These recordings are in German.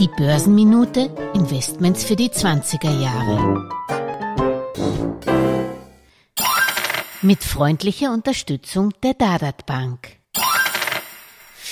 Die Börsenminute Investments für die 20er Jahre. Mit freundlicher Unterstützung der Dadat Bank.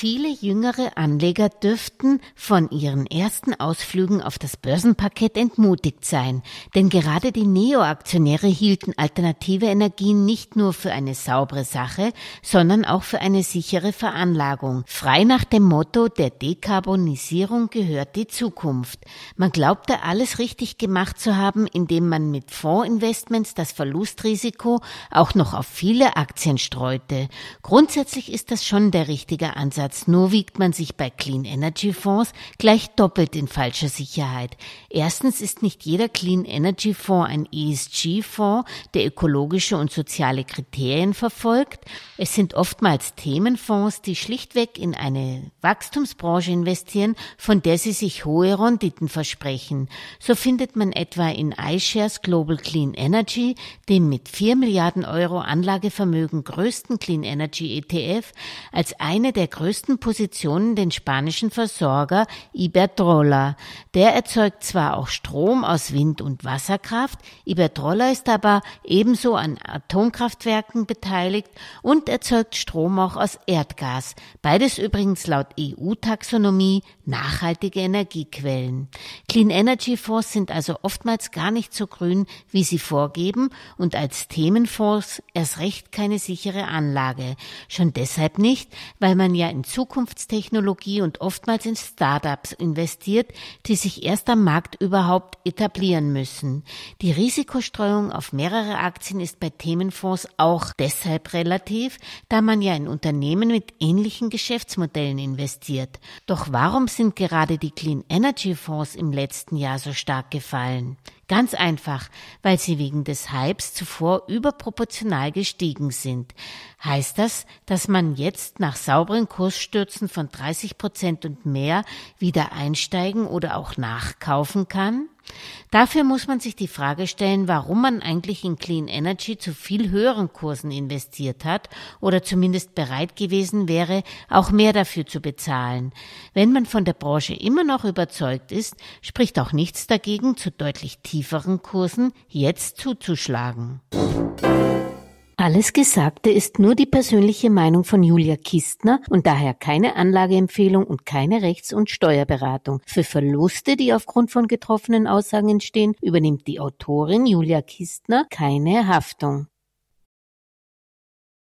Viele jüngere Anleger dürften von ihren ersten Ausflügen auf das Börsenpaket entmutigt sein, denn gerade die Neo-Aktionäre hielten alternative Energien nicht nur für eine saubere Sache, sondern auch für eine sichere Veranlagung. Frei nach dem Motto der Dekarbonisierung gehört die Zukunft. Man glaubte alles richtig gemacht zu haben, indem man mit Fondsinvestments das Verlustrisiko auch noch auf viele Aktien streute. Grundsätzlich ist das schon der richtige Ansatz als nur wiegt man sich bei Clean Energy Fonds gleich doppelt in falscher Sicherheit. Erstens ist nicht jeder Clean Energy Fonds ein ESG-Fonds, der ökologische und soziale Kriterien verfolgt. Es sind oftmals Themenfonds, die schlichtweg in eine Wachstumsbranche investieren, von der sie sich hohe Renditen versprechen. So findet man etwa in iShares Global Clean Energy, dem mit 4 Milliarden Euro Anlagevermögen größten Clean Energy ETF, als eine der größten größten Positionen den spanischen Versorger Iberdrola. Der erzeugt zwar auch Strom aus Wind- und Wasserkraft, Iberdrola ist aber ebenso an Atomkraftwerken beteiligt und erzeugt Strom auch aus Erdgas, beides übrigens laut EU-Taxonomie nachhaltige Energiequellen. Clean Energy Fonds sind also oftmals gar nicht so grün, wie sie vorgeben und als Themenfonds erst recht keine sichere Anlage. Schon deshalb nicht, weil man ja in Zukunftstechnologie und oftmals in Startups investiert, die sich erst am Markt überhaupt etablieren müssen. Die Risikostreuung auf mehrere Aktien ist bei Themenfonds auch deshalb relativ, da man ja in Unternehmen mit ähnlichen Geschäftsmodellen investiert. Doch warum sind gerade die Clean Energy Fonds im letzten Jahr so stark gefallen? Ganz einfach, weil sie wegen des Hypes zuvor überproportional gestiegen sind. Heißt das, dass man jetzt nach sauberen Kursstürzen von 30 Prozent und mehr wieder einsteigen oder auch nachkaufen kann? Dafür muss man sich die Frage stellen, warum man eigentlich in Clean Energy zu viel höheren Kursen investiert hat oder zumindest bereit gewesen wäre, auch mehr dafür zu bezahlen. Wenn man von der Branche immer noch überzeugt ist, spricht auch nichts dagegen, zu deutlich tieferen Kursen jetzt zuzuschlagen. Alles Gesagte ist nur die persönliche Meinung von Julia Kistner und daher keine Anlageempfehlung und keine Rechts- und Steuerberatung. Für Verluste, die aufgrund von getroffenen Aussagen entstehen, übernimmt die Autorin Julia Kistner keine Haftung.